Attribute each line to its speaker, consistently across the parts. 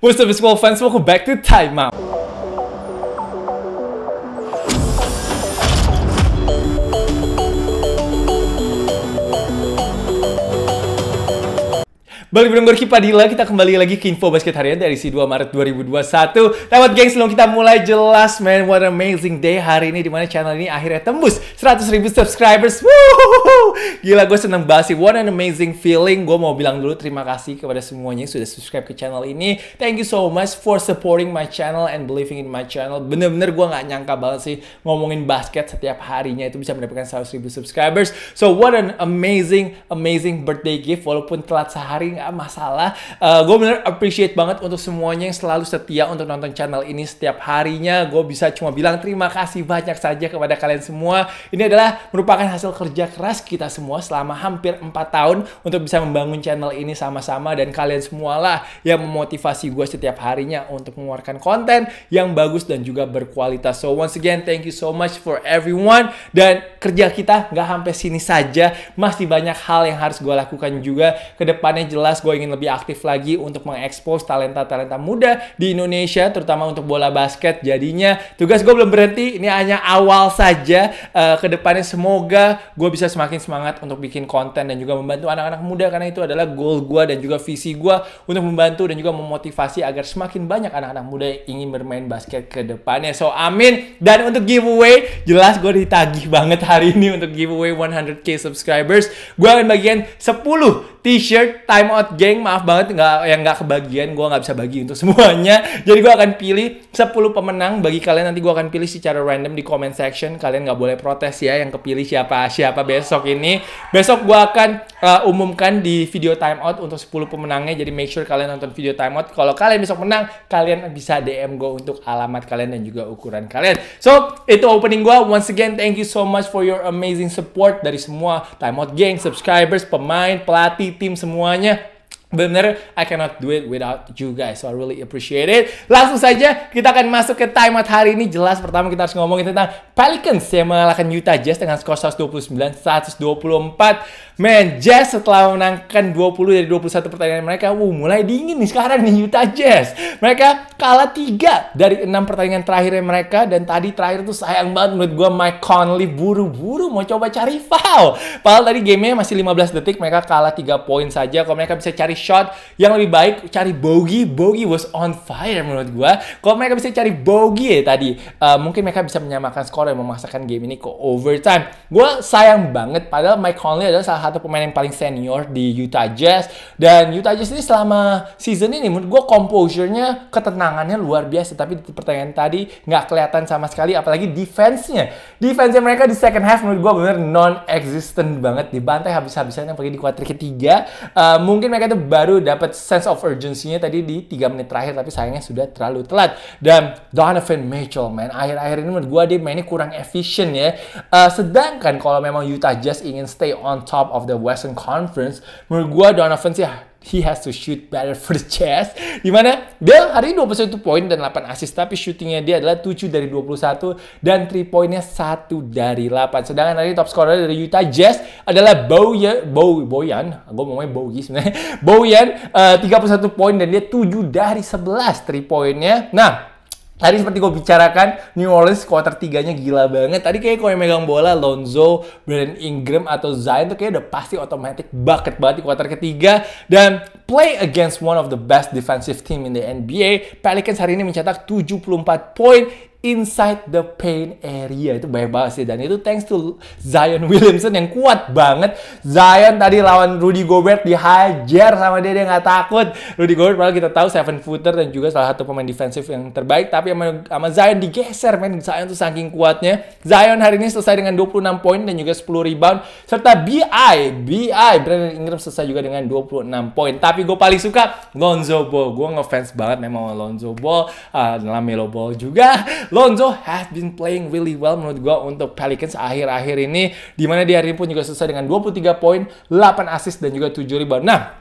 Speaker 1: What's up baseball fans, welcome back to Time Out. Balik bener Ki Padilla, kita kembali lagi ke info basket harian dari si 2 Maret 2021 Lewat geng sebelum kita mulai jelas man, what an amazing day hari ini Dimana channel ini akhirnya tembus 100 ribu subscribers Woo! Gila gue seneng banget sih. What an amazing feeling. Gue mau bilang dulu terima kasih kepada semuanya yang sudah subscribe ke channel ini. Thank you so much for supporting my channel and believing in my channel. Bener-bener gue gak nyangka banget sih ngomongin basket setiap harinya itu bisa mendapatkan 100 ribu subscribers. So what an amazing, amazing birthday gift. Walaupun telat sehari nggak masalah. Uh, eh, gue bener appreciate banget untuk semuanya yang selalu setia untuk nonton channel ini setiap harinya. Gue bisa cuma bilang terima kasih banyak saja kepada kalian semua. Ini adalah merupakan hasil kerja keras kita semua selama hampir 4 tahun untuk bisa membangun channel ini sama-sama dan kalian semualah yang memotivasi gue setiap harinya untuk mengeluarkan konten yang bagus dan juga berkualitas. So once again, thank you so much for everyone dan kerja kita nggak sampai sini saja, masih banyak hal yang harus gue lakukan juga. Kedepannya jelas gue ingin lebih aktif lagi untuk mengekspos talenta-talenta muda di Indonesia, terutama untuk bola basket. Jadinya tugas gue belum berhenti, ini hanya awal saja. Uh, kedepannya semoga gue bisa semakin semangat semangat untuk bikin konten dan juga membantu anak-anak muda karena itu adalah goal gue dan juga visi gue untuk membantu dan juga memotivasi agar semakin banyak anak-anak muda yang ingin bermain basket ke depannya. So amin. Dan untuk giveaway, jelas gue ditagih banget hari ini untuk giveaway 100k subscribers. Gue akan bagian 10 t-shirt time out geng. Maaf banget nggak yang nggak kebagian, gue nggak bisa bagi untuk semuanya. Jadi gue akan pilih 10 pemenang bagi kalian nanti gue akan pilih secara random di comment section. Kalian nggak boleh protes ya yang kepilih siapa siapa besok ini ini. Besok gue akan uh, umumkan di video timeout untuk 10 pemenangnya. Jadi make sure kalian nonton video timeout. Kalau kalian besok menang, kalian bisa DM gue untuk alamat kalian dan juga ukuran kalian. So, itu opening gue. Once again, thank you so much for your amazing support dari semua timeout gang, subscribers, pemain, pelatih, tim semuanya. Bener, I cannot do it without you guys. So I really appreciate it. Langsung saja kita akan masuk ke timeout hari ini. Jelas pertama kita harus ngomongin tentang Pelicans yang mengalahkan Utah Jazz dengan skor 129-124. Man, Jazz setelah menangkan 20 dari 21 pertandingan mereka, wuh mulai dingin nih sekarang nih Utah Jazz. Mereka kalah 3 dari 6 pertandingan terakhir mereka dan tadi terakhir tuh sayang banget menurut gua Mike Conley buru-buru mau coba cari foul. Padahal tadi gamenya masih 15 detik, mereka kalah 3 poin saja. Kalau mereka bisa cari shot yang lebih baik cari bogey bogey was on fire menurut gue kalau mereka bisa cari bogey ya tadi uh, mungkin mereka bisa menyamakan skor dan memaksakan game ini ke overtime gue sayang banget padahal Mike Conley adalah salah satu pemain yang paling senior di Utah Jazz dan Utah Jazz ini selama season ini menurut gue composure-nya ketenangannya luar biasa tapi di pertanyaan tadi nggak kelihatan sama sekali apalagi defense-nya defense-nya mereka di second half menurut gue bener non-existent banget dibantai habis-habisan yang pergi di kuarter ketiga uh, mungkin mereka itu baru dapat sense of urgency-nya tadi di 3 menit terakhir tapi sayangnya sudah terlalu telat. Dan Donovan Mitchell man akhir-akhir ini menurut gue dia mainnya kurang efisien ya. Uh, sedangkan kalau memang Utah Jazz ingin stay on top of the Western Conference, menurut gue Donovan sih he has to shoot better for the chest. Dimana Bell hari ini 21 poin dan 8 assist tapi shootingnya dia adalah 7 dari 21 dan 3 poinnya 1 dari 8. Sedangkan hari ini top scorer dari Utah Jazz adalah Bowie, Bowie, Boyan, gue mau ngomongnya Bowie sebenarnya. Boyan eh, uh, 31 poin dan dia 7 dari 11 3 poinnya. Nah, Tadi seperti gue bicarakan, New Orleans quarter tiganya gila banget. Tadi kayak kalau yang megang bola, Lonzo, Brandon Ingram, atau Zion tuh kayak udah pasti otomatis bucket banget di quarter ketiga. Dan play against one of the best defensive team in the NBA, Pelicans hari ini mencetak 74 poin inside the pain area. Itu banyak banget sih. Dan itu thanks to Zion Williamson yang kuat banget. Zion tadi lawan Rudy Gobert dihajar sama dia, dia nggak takut. Rudy Gobert malah kita tahu seven footer dan juga salah satu pemain defensif yang terbaik. Tapi sama, sama Zion digeser, men. Zion tuh saking kuatnya. Zion hari ini selesai dengan 26 poin dan juga 10 rebound. Serta BI, BI, Brandon Ingram selesai juga dengan 26 poin. Tapi gue paling suka Lonzo Ball. Gue ngefans banget memang Lonzo Ball. Uh, ah, Lamelo Ball juga. Lonzo has been playing really well menurut gue untuk Pelicans akhir-akhir ini. Dimana di hari pun juga selesai dengan 23 poin, 8 assist, dan juga 7 rebound. Nah,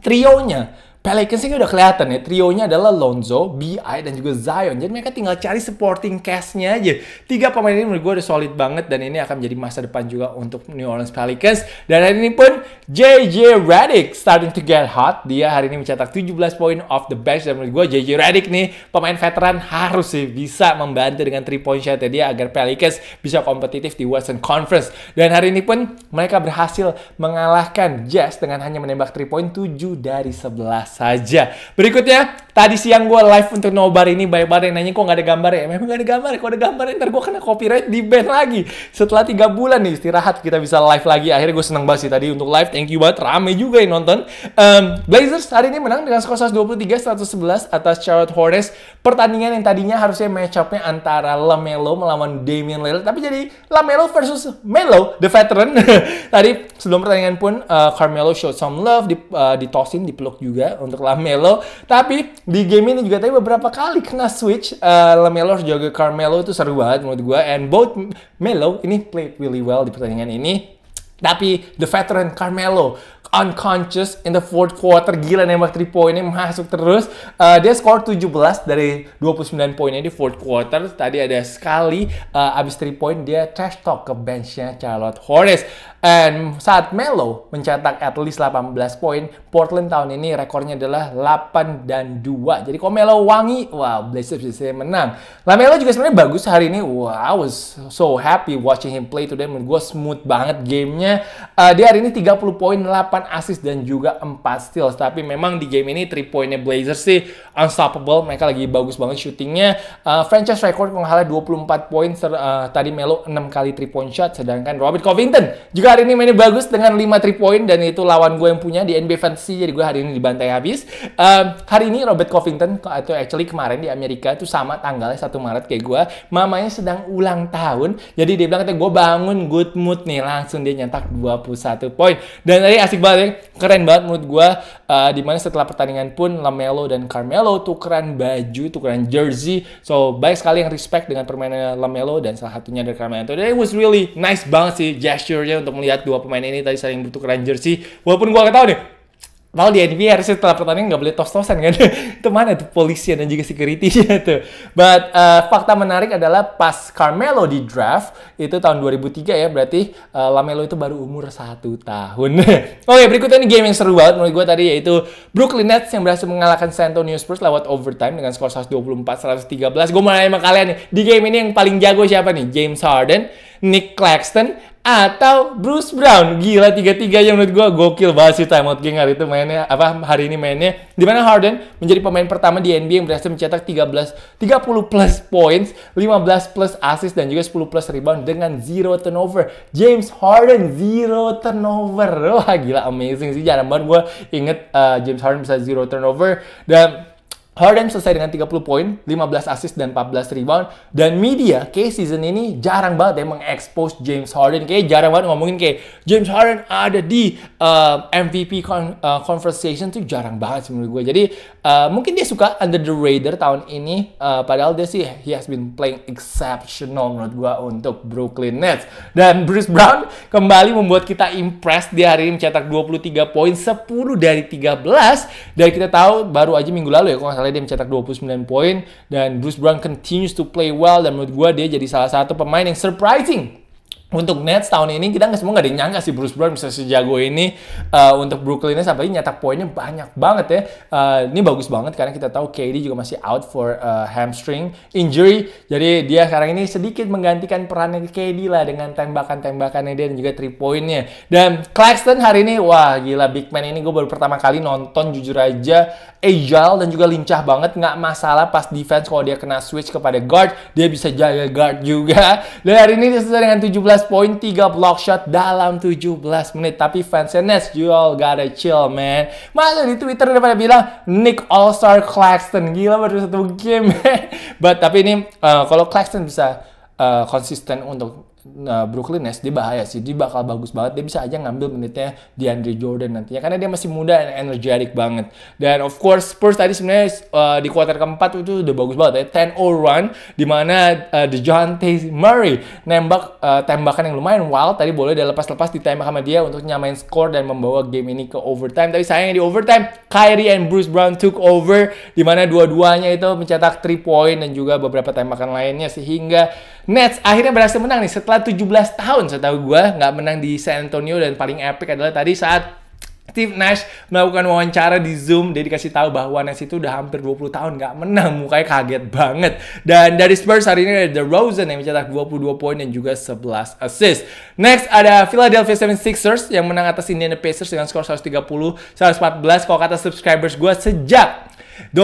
Speaker 1: trionya Pelicans ini udah kelihatan ya, trionya adalah Lonzo, BI, dan juga Zion. Jadi mereka tinggal cari supporting cast-nya aja. Tiga pemain ini menurut gue udah solid banget dan ini akan menjadi masa depan juga untuk New Orleans Pelicans. Dan hari ini pun JJ Redick starting to get hot. Dia hari ini mencetak 17 poin off the bench dan menurut gue JJ Redick nih pemain veteran harus sih bisa membantu dengan 3 point shot dia agar Pelicans bisa kompetitif di Western Conference. Dan hari ini pun mereka berhasil mengalahkan Jazz dengan hanya menembak 3 point 7 dari 11 saja. Berikutnya, Tadi siang gue live untuk nobar ini banyak banget yang nanya kok gak ada gambar ya. Memang gak ada gambar. ya kok ada gambar ntar gue kena copyright di ban lagi. Setelah tiga bulan nih istirahat kita bisa live lagi. Akhirnya gue seneng banget sih tadi untuk live. Thank you banget. Rame juga yang nonton. Um, Blazers hari ini menang dengan skor 123-111 atas Charlotte Hornets. Pertandingan yang tadinya harusnya match up antara LaMelo melawan Damian Lillard. Tapi jadi LaMelo versus Melo, the veteran. tadi sebelum pertandingan pun uh, Carmelo showed some love. Di, uh, ditosin, dipeluk juga untuk LaMelo. Tapi di game ini juga tadi beberapa kali kena switch uh, Lamelo juga Carmelo itu seru banget menurut gue and both Melo ini played really well di pertandingan ini tapi the veteran Carmelo unconscious in the fourth quarter gila nembak 3 poinnya masuk terus uh, dia skor 17 dari 29 poinnya di fourth quarter tadi ada sekali uh, abis 3 poin dia trash talk ke benchnya Charlotte Hornets And saat Melo mencetak at least 18 poin, Portland tahun ini rekornya adalah 8 dan 2. Jadi kalau Melo wangi, wow, Blazers bisa menang. Melo juga sebenarnya bagus hari ini. Wow, I was so happy watching him play today. Menurut gue smooth banget gamenya. Uh, dia hari ini 30 poin, 8 assist, dan juga 4 steals. Tapi memang di game ini 3 poinnya Blazers sih unstoppable. Mereka lagi bagus banget shootingnya. Uh, franchise record kalau 24 poin. Uh, tadi Melo 6 kali 3 point shot. Sedangkan Robert Covington juga hari ini mainnya bagus dengan 5 3 point dan itu lawan gue yang punya di NBA Fantasy jadi gue hari ini dibantai habis. Um, hari ini Robert Covington atau actually kemarin di Amerika itu sama tanggalnya 1 Maret kayak gue. Mamanya sedang ulang tahun jadi dia bilang katanya gue bangun good mood nih langsung dia nyentak 21 poin dan tadi asik banget ya. keren banget mood gue uh, dimana setelah pertandingan pun Lamelo dan Carmelo tukeran baju tukeran jersey so baik sekali yang respect dengan permainan Lamelo dan salah satunya dari Carmelo. itu it was really nice banget sih gesture-nya untuk ngelihat dua pemain ini tadi saling butuh bertukaran jersey. Walaupun gua gak tahu nih, di NBA harusnya setelah pertandingan nggak boleh tos-tosan kan? itu mana tuh polisi dan juga security tuh. But uh, fakta menarik adalah pas Carmelo di draft itu tahun 2003 ya berarti uh, Lamelo itu baru umur satu tahun. Oke okay, berikutnya ini game yang seru banget menurut gue tadi yaitu Brooklyn Nets yang berhasil mengalahkan San Antonio Spurs lewat overtime dengan skor 124-113. Gue mau nanya sama kalian nih di game ini yang paling jago siapa nih? James Harden Nick Claxton, atau Bruce Brown. Gila tiga tiga yang menurut gue gokil banget sih timeout geng hari itu mainnya apa hari ini mainnya di mana Harden menjadi pemain pertama di NBA yang berhasil mencetak tiga belas tiga puluh plus points, lima belas plus assist dan juga sepuluh plus rebound dengan zero turnover. James Harden zero turnover. Wah gila amazing sih jarang banget gue inget uh, James Harden bisa zero turnover dan Harden selesai dengan 30 poin, 15 assist dan 14 rebound. Dan media kayak season ini jarang banget ya mengekspos James Harden. Kayak jarang banget ngomongin kayak James Harden ada di uh, MVP con uh, conversation tuh jarang banget sih menurut gue. Jadi uh, mungkin dia suka under the radar tahun ini. Uh, padahal dia sih he has been playing exceptional menurut gue untuk Brooklyn Nets. Dan Bruce Brown kembali membuat kita impress. di hari ini mencetak 23 poin, 10 dari 13. Dan kita tahu baru aja minggu lalu ya kalau kemarin dia mencetak 29 poin dan Bruce Brown continues to play well dan menurut gue dia jadi salah satu pemain yang surprising untuk Nets tahun ini kita nggak semua nggak nyangka sih Bruce Brown bisa sejago ini uh, untuk Brooklyn Nets apalagi nyetak poinnya banyak banget ya. Uh, ini bagus banget karena kita tahu KD juga masih out for uh, hamstring injury. Jadi dia sekarang ini sedikit menggantikan perannya KD lah dengan tembakan-tembakannya dia dan juga three pointnya. Dan Claxton hari ini wah gila big man ini gue baru pertama kali nonton jujur aja agile dan juga lincah banget nggak masalah pas defense kalau dia kena switch kepada guard dia bisa jaga guard juga. Dan hari ini sesuai dengan 17 poin, 3 block shot dalam 17 menit. Tapi fansnya Nets, you all gotta chill, man. Masa di Twitter daripada bilang Nick All-Star Claxton. Gila baru satu game, man. But tapi ini, uh, kalau Claxton bisa uh, konsisten untuk uh, Brooklyn Nets dia bahaya sih dia bakal bagus banget dia bisa aja ngambil menitnya di Andre Jordan nantinya karena dia masih muda dan energetic banget dan of course Spurs tadi sebenarnya uh, di kuarter keempat itu udah bagus banget ya 10-0 run dimana uh, eh, T. Murray nembak uh, tembakan yang lumayan wild tadi boleh dia lepas-lepas di ditembak sama dia untuk nyamain skor dan membawa game ini ke overtime tapi sayangnya di overtime Kyrie and Bruce Brown took over di mana dua-duanya itu mencetak 3 point dan juga beberapa tembakan lainnya sehingga Nets akhirnya berhasil menang nih setelah setelah 17 tahun setahu gue nggak menang di San Antonio dan paling epic adalah tadi saat Steve Nash melakukan wawancara di Zoom, dia dikasih tahu bahwa Nash itu udah hampir 20 tahun nggak menang, mukanya kaget banget. Dan dari Spurs hari ini ada The Rosen yang mencetak 22 poin dan juga 11 assist. Next ada Philadelphia 76ers yang menang atas Indiana Pacers dengan skor 130-114. Kalau kata subscribers gue sejak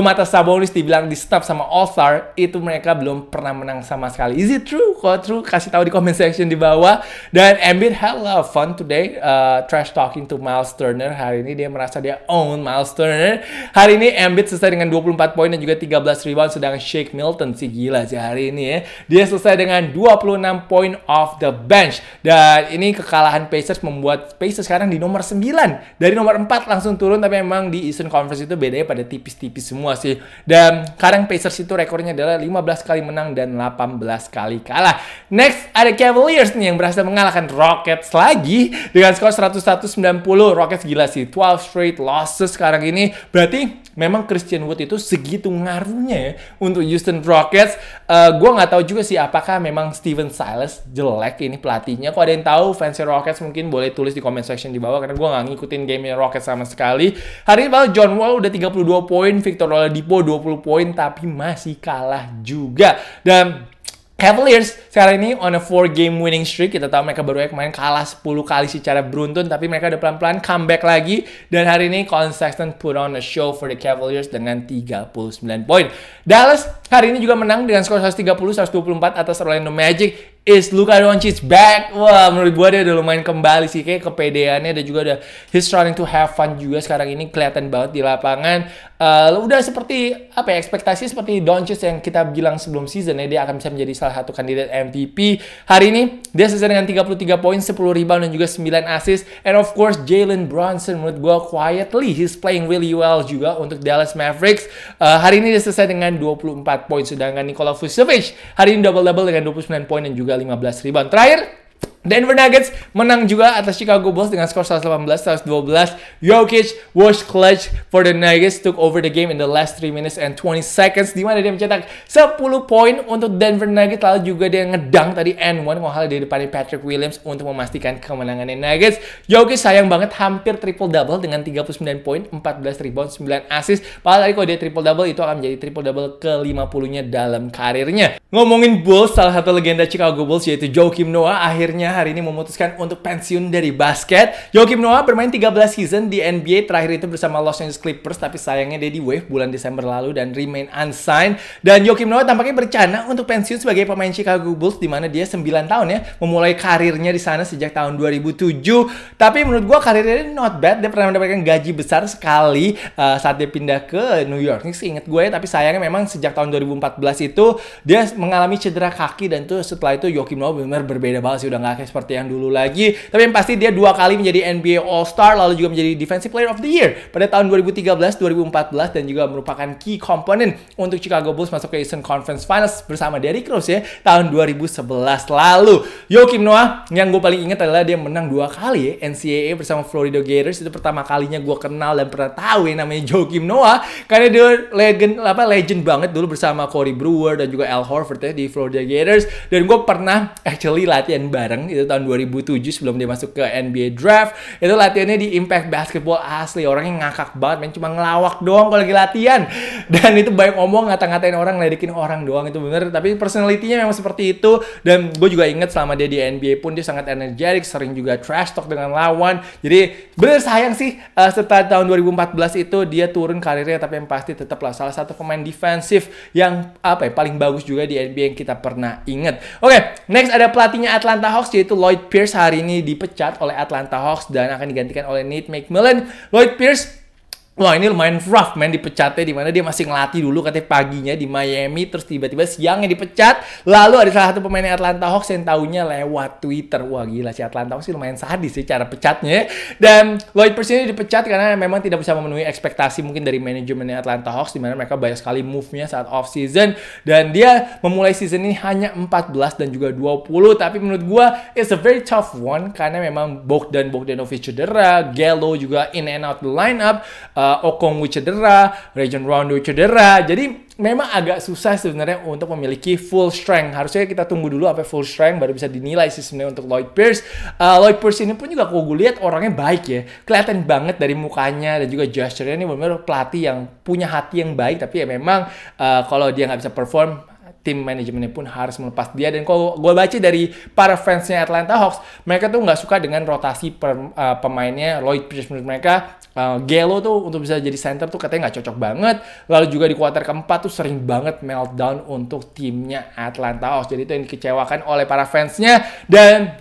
Speaker 1: mata Sabonis dibilang di stop sama All Star itu mereka belum pernah menang sama sekali. Is it true? Kalau true kasih tahu di comment section di bawah. Dan Embiid had a lot of fun today uh, trash talking to Miles Turner. Hari ini dia merasa dia own Miles Turner. Hari ini Embiid selesai dengan 24 poin dan juga 13 rebound sedang Shake Milton si gila sih hari ini ya. Dia selesai dengan 26 poin off the bench dan ini kekalahan Pacers membuat Pacers sekarang di nomor 9 dari nomor 4 langsung turun tapi memang di Eastern Conference itu bedanya pada tipis-tipis semua sih. Dan sekarang Pacers itu rekornya adalah 15 kali menang dan 18 kali kalah. Next ada Cavaliers nih yang berhasil mengalahkan Rockets lagi dengan skor 100-190 Rockets gila sih, 12 straight losses sekarang ini. Berarti memang Christian Wood itu segitu ngaruhnya ya untuk Houston Rockets. Uh, eh, gue nggak tahu juga sih apakah memang Steven Silas jelek ini pelatihnya. Kok ada yang tahu fans Rockets mungkin boleh tulis di comment section di bawah karena gue nggak ngikutin game Rockets sama sekali. Hari ini malah John Wall udah 32 poin, Victor Oladipo 20 poin tapi masih kalah juga. Dan Cavaliers sekarang ini on a four game winning streak. Kita tahu mereka baru kemarin kalah 10 kali secara beruntun tapi mereka udah pelan-pelan comeback lagi dan hari ini Colin Sexton put on a show for the Cavaliers dengan 39 poin. Dallas hari ini juga menang dengan skor 130-124 atas Orlando Magic is Luka Doncic back. Wah, menurut gue dia udah lumayan kembali sih. Kayak kepedeannya dan juga ada he's trying to have fun juga sekarang ini kelihatan banget di lapangan. Uh, udah seperti apa ya, ekspektasi seperti Doncic yang kita bilang sebelum season ya, dia akan bisa menjadi salah satu kandidat MVP. Hari ini dia selesai dengan 33 poin, 10 rebound dan juga 9 assist. And of course Jalen Bronson menurut gue quietly he's playing really well juga untuk Dallas Mavericks. Uh, hari ini dia selesai dengan 24 poin sedangkan Nikola Vucevic hari ini double-double dengan 29 poin dan juga udah 15 ribuan. Terakhir, Denver Nuggets menang juga atas Chicago Bulls dengan skor 118-112. Jokic was clutch for the Nuggets took over the game in the last 3 minutes and 20 seconds di mana dia mencetak 10 poin untuk Denver Nuggets lalu juga dia ngedang tadi N1 kalau di depan Patrick Williams untuk memastikan kemenangan Nuggets. Jokic sayang banget hampir triple double dengan 39 poin, 14 rebound, 9 assist. Padahal tadi kalau dia triple double itu akan menjadi triple double ke-50-nya dalam karirnya. Ngomongin Bulls, salah satu legenda Chicago Bulls yaitu Joakim Noah akhirnya hari ini memutuskan untuk pensiun dari basket. Joakim Noah bermain 13 season di NBA terakhir itu bersama Los Angeles Clippers tapi sayangnya dia di wave bulan Desember lalu dan remain unsigned. Dan Joakim Noah tampaknya berencana untuk pensiun sebagai pemain Chicago Bulls di mana dia 9 tahun ya memulai karirnya di sana sejak tahun 2007. Tapi menurut gua karirnya ini not bad. Dia pernah mendapatkan gaji besar sekali uh, saat dia pindah ke New York sih inget gue ya. tapi sayangnya memang sejak tahun 2014 itu dia mengalami cedera kaki dan tuh setelah itu Joakim Noah benar berbeda banget sih udah nggak kayak seperti yang dulu lagi. Tapi yang pasti dia dua kali menjadi NBA All-Star lalu juga menjadi Defensive Player of the Year pada tahun 2013, 2014 dan juga merupakan key component untuk Chicago Bulls masuk ke Eastern Conference Finals bersama Derrick Rose ya tahun 2011 lalu. Joakim Noah yang gue paling ingat adalah dia menang dua kali ya NCAA bersama Florida Gators itu pertama kalinya gue kenal dan pernah tahu ya namanya Joakim Noah karena dia legend apa legend banget dulu bersama Corey Brewer dan juga Al Horford ya di Florida Gators dan gue pernah actually latihan bareng itu tahun 2007 sebelum dia masuk ke NBA draft itu latihannya di Impact Basketball asli orangnya ngakak banget main cuma ngelawak doang kalau lagi latihan dan itu banyak omong ngata-ngatain orang ledekin orang doang itu bener tapi personalitinya memang seperti itu dan gue juga inget selama dia di NBA pun dia sangat energetik sering juga trash talk dengan lawan jadi bener sayang sih uh, setelah tahun 2014 itu dia turun karirnya tapi yang pasti tetaplah salah satu pemain defensif yang apa ya paling bagus juga di NBA yang kita pernah inget oke okay, next ada pelatihnya Atlanta Hawks yaitu Lloyd Pierce hari ini dipecat oleh Atlanta Hawks dan akan digantikan oleh Nate McMillan. Lloyd Pierce Wah ini lumayan rough man dipecatnya dimana dia masih ngelatih dulu katanya paginya di Miami terus tiba-tiba siangnya dipecat lalu ada salah satu pemain Atlanta Hawks yang tahunya lewat Twitter wah gila si Atlanta Hawks sih lumayan sadis sih cara pecatnya ya. dan Lloyd Pierce ini dipecat karena memang tidak bisa memenuhi ekspektasi mungkin dari manajemen Atlanta Hawks dimana mereka banyak sekali move-nya saat off season dan dia memulai season ini hanya 14 dan juga 20 tapi menurut gua it's a very tough one karena memang Bogdan Bogdanovic cedera Gallo juga in and out the lineup uh, uh, Okongwu cedera, Region Rondo cedera. Jadi memang agak susah sebenarnya untuk memiliki full strength. Harusnya kita tunggu dulu apa full strength baru bisa dinilai sih sebenarnya untuk Lloyd Pierce. Uh, Lloyd Pierce ini pun juga kalau gue lihat orangnya baik ya. Kelihatan banget dari mukanya dan juga gesture-nya ini benar-benar pelatih yang punya hati yang baik tapi ya memang uh, kalau dia nggak bisa perform tim manajemennya pun harus melepas dia dan kalau gue baca dari para fansnya Atlanta Hawks mereka tuh nggak suka dengan rotasi per, uh, pemainnya Lloyd Pierce menurut mereka Uh, Gelo tuh untuk bisa jadi center tuh katanya nggak cocok banget. Lalu juga di kuarter keempat tuh sering banget meltdown untuk timnya Atlanta Hawks. Jadi itu yang dikecewakan oleh para fansnya dan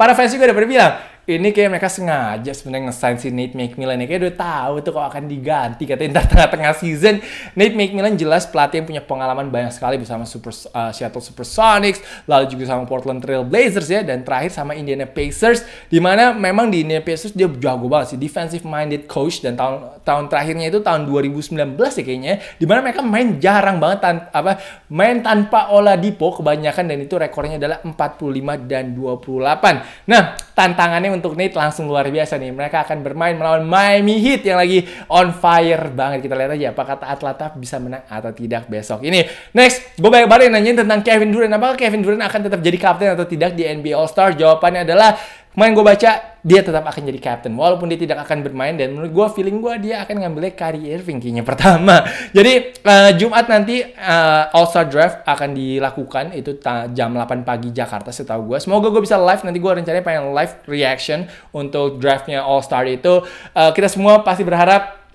Speaker 1: para fans juga udah pernah bilang ini kayak mereka sengaja sebenarnya ngesign si Nate McMillan Nih, ya. Kayak udah tahu tuh kalau akan diganti katanya ntar tengah-tengah season. Nate McMillan jelas pelatih yang punya pengalaman banyak sekali bersama Super uh, Seattle Supersonics, lalu juga sama Portland Trail Blazers ya dan terakhir sama Indiana Pacers Dimana memang di Indiana Pacers dia jago banget sih defensive minded coach dan tahun tahun terakhirnya itu tahun 2019 ya kayaknya Dimana mereka main jarang banget tan apa main tanpa Oladipo kebanyakan dan itu rekornya adalah 45 dan 28. Nah, tantangannya untuk Nate langsung luar biasa nih. Mereka akan bermain melawan Miami Heat yang lagi on fire banget. Kita lihat aja apakah Atlanta bisa menang atau tidak besok. Ini next, gue banyak banget nanyain tentang Kevin Durant. Apakah Kevin Durant akan tetap jadi kapten atau tidak di NBA All Star? Jawabannya adalah Main gue baca, dia tetap akan jadi captain. Walaupun dia tidak akan bermain, dan menurut gue, feeling gue dia akan ngambilnya Kyrie Irving kayaknya pertama. Jadi, uh, Jumat nanti uh, All-Star Draft akan dilakukan, itu jam 8 pagi Jakarta setahu gue. Semoga gue bisa live, nanti gue rencananya pengen live reaction untuk draftnya All-Star itu. Uh, kita semua pasti berharap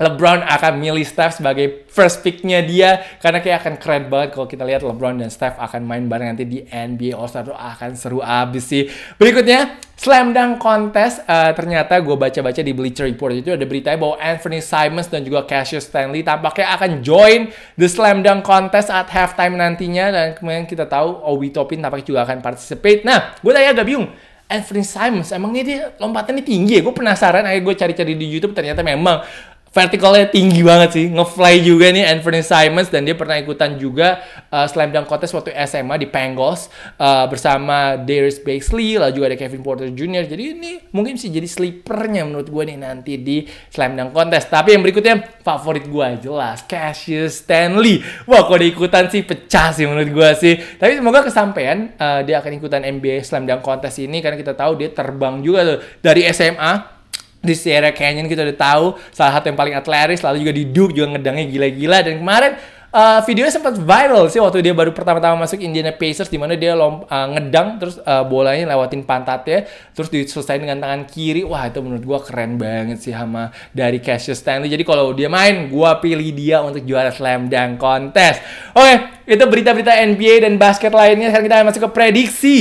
Speaker 1: LeBron akan milih Steph sebagai first picknya dia karena kayak akan keren banget kalau kita lihat LeBron dan Steph akan main bareng nanti di NBA All Star itu akan seru abis sih. Berikutnya Slam Dunk Contest uh, ternyata gue baca-baca di Bleacher Report itu ada beritanya bahwa Anthony Simons dan juga Cassius Stanley tampaknya akan join the Slam Dunk Contest at halftime nantinya dan kemudian kita tahu Obi Topin tampaknya juga akan participate. Nah, gue tanya agak bingung. Anthony Simons, emang ini dia lompatannya tinggi ya? Gue penasaran, akhirnya gue cari-cari di Youtube, ternyata memang vertikalnya tinggi banget sih. Ngefly juga nih Anthony Simons dan dia pernah ikutan juga uh, slam dunk contest waktu SMA di Pangos uh, bersama Darius Baxley, lalu juga ada Kevin Porter Jr. Jadi ini mungkin sih jadi sleepernya menurut gue nih nanti di slam dunk contest. Tapi yang berikutnya favorit gue jelas Cassius Stanley. Wah, kalau dia ikutan sih pecah sih menurut gue sih. Tapi semoga kesampaian uh, dia akan ikutan NBA slam dunk contest ini karena kita tahu dia terbang juga tuh dari SMA di Sierra Canyon kita udah tahu salah satu yang paling atletis lalu juga di Duke juga ngedangnya gila-gila dan kemarin uh, videonya sempat viral sih waktu dia baru pertama-tama masuk Indiana Pacers di mana dia uh, ngedang terus uh, bolanya lewatin pantatnya terus diselesaikan dengan tangan kiri. Wah, itu menurut gua keren banget sih sama dari Cassius Stanley. Jadi kalau dia main, gua pilih dia untuk juara slam dunk contest. Oke, okay, itu berita-berita NBA dan basket lainnya. Sekarang kita masuk ke prediksi.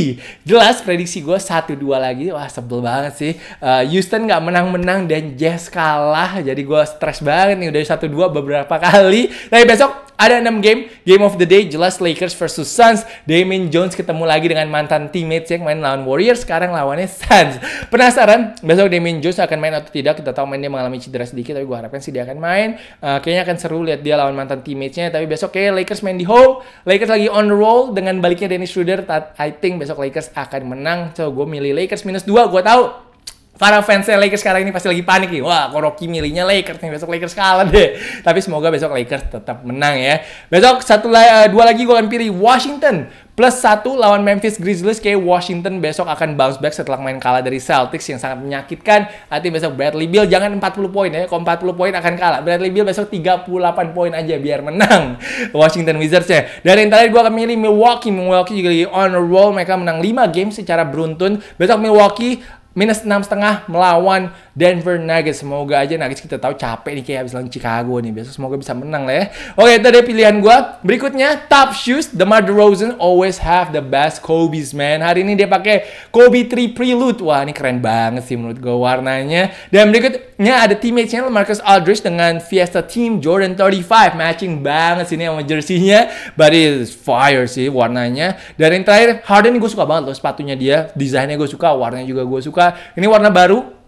Speaker 1: Jelas prediksi gue satu dua lagi. Wah sebel banget sih. Uh, Houston nggak menang-menang dan Jazz kalah. Jadi gue stres banget nih udah satu dua beberapa kali. Tapi besok ada 6 game. Game of the day jelas Lakers versus Suns. Damian Jones ketemu lagi dengan mantan teammates yang main lawan Warriors. Sekarang lawannya Suns. Penasaran besok Damian Jones akan main atau tidak? Kita tahu main dia mengalami cedera sedikit. Tapi gue harapkan sih dia akan main. Uh, kayaknya akan seru lihat dia lawan mantan teammatesnya. Tapi besok kayak Lakers main di home. Lakers lagi on the roll. Dengan baliknya Dennis Schroeder. I think besok Lakers akan menang. So gue milih Lakers minus 2. Gue tahu para fans Lakers sekarang ini pasti lagi panik nih. Wah, kalau Rocky milihnya Lakers nih. Besok Lakers kalah deh. Tapi semoga besok Lakers tetap menang ya. Besok satu uh, dua lagi gue akan pilih Washington plus satu lawan Memphis Grizzlies. Kayak Washington besok akan bounce back setelah main kalah dari Celtics yang sangat menyakitkan. Nanti besok Bradley Beal jangan 40 poin ya. Kalau 40 poin akan kalah. Bradley Beal besok 38 poin aja biar menang Washington Wizards ya. Dari yang terakhir gue akan milih Milwaukee. Milwaukee juga lagi on a roll. Mereka menang 5 game secara beruntun. Besok Milwaukee minus enam setengah melawan Denver Nuggets. Semoga aja Nuggets kita tahu capek nih kayak abis lawan Chicago nih. Biasa semoga bisa menang lah ya. Oke, itu dia pilihan gue. Berikutnya, Top Shoes. The Mother Rosen always have the best Kobe's, man. Hari ini dia pakai Kobe 3 Prelude. Wah, ini keren banget sih menurut gue warnanya. Dan berikutnya ada teammate-nya Marcus Aldridge dengan Fiesta Team Jordan 35. Matching banget sih sini sama jerseynya. But it's fire sih warnanya. Dan yang terakhir, Harden gue suka banget loh sepatunya dia. Desainnya gue suka, warnanya juga gue suka. Ini warna baru,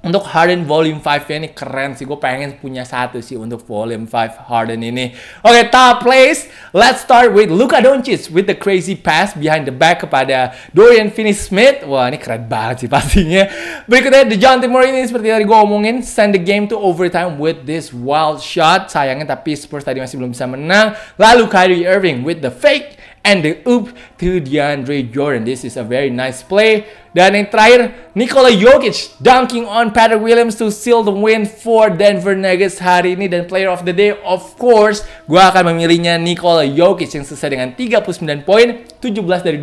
Speaker 1: untuk Harden Volume 5 ini keren sih. Gue pengen punya satu sih untuk Volume 5 Harden ini. Oke, okay, top place. Let's start with Luka Doncic with the crazy pass behind the back kepada Dorian Finney-Smith. Wah, ini keren banget sih pastinya. Berikutnya, The John Timur ini seperti tadi gue omongin. Send the game to overtime with this wild shot. Sayangnya tapi Spurs tadi masih belum bisa menang. Lalu Kyrie Irving with the fake and the oop to DeAndre Jordan. This is a very nice play. Dan yang terakhir, Nikola Jokic dunking on Patrick Williams to seal the win for Denver Nuggets hari ini dan player of the day of course gue akan memilihnya Nikola Jokic yang selesai dengan 39 poin, 17 dari 28,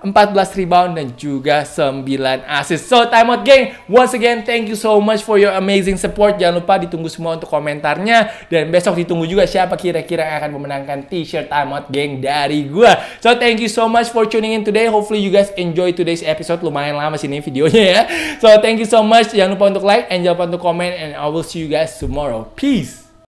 Speaker 1: 14 rebound dan juga 9 assist. So time out geng, once again thank you so much for your amazing support. Jangan lupa ditunggu semua untuk komentarnya dan besok ditunggu juga siapa kira-kira yang akan memenangkan t-shirt time out geng dari gue. So thank you so much for tuning in today. Hopefully you guys enjoy today's episode. Lumayan lama sini videonya ya. So thank you so much. Jangan lupa untuk like and jangan lupa untuk comment and I will see you guys tomorrow. Peace.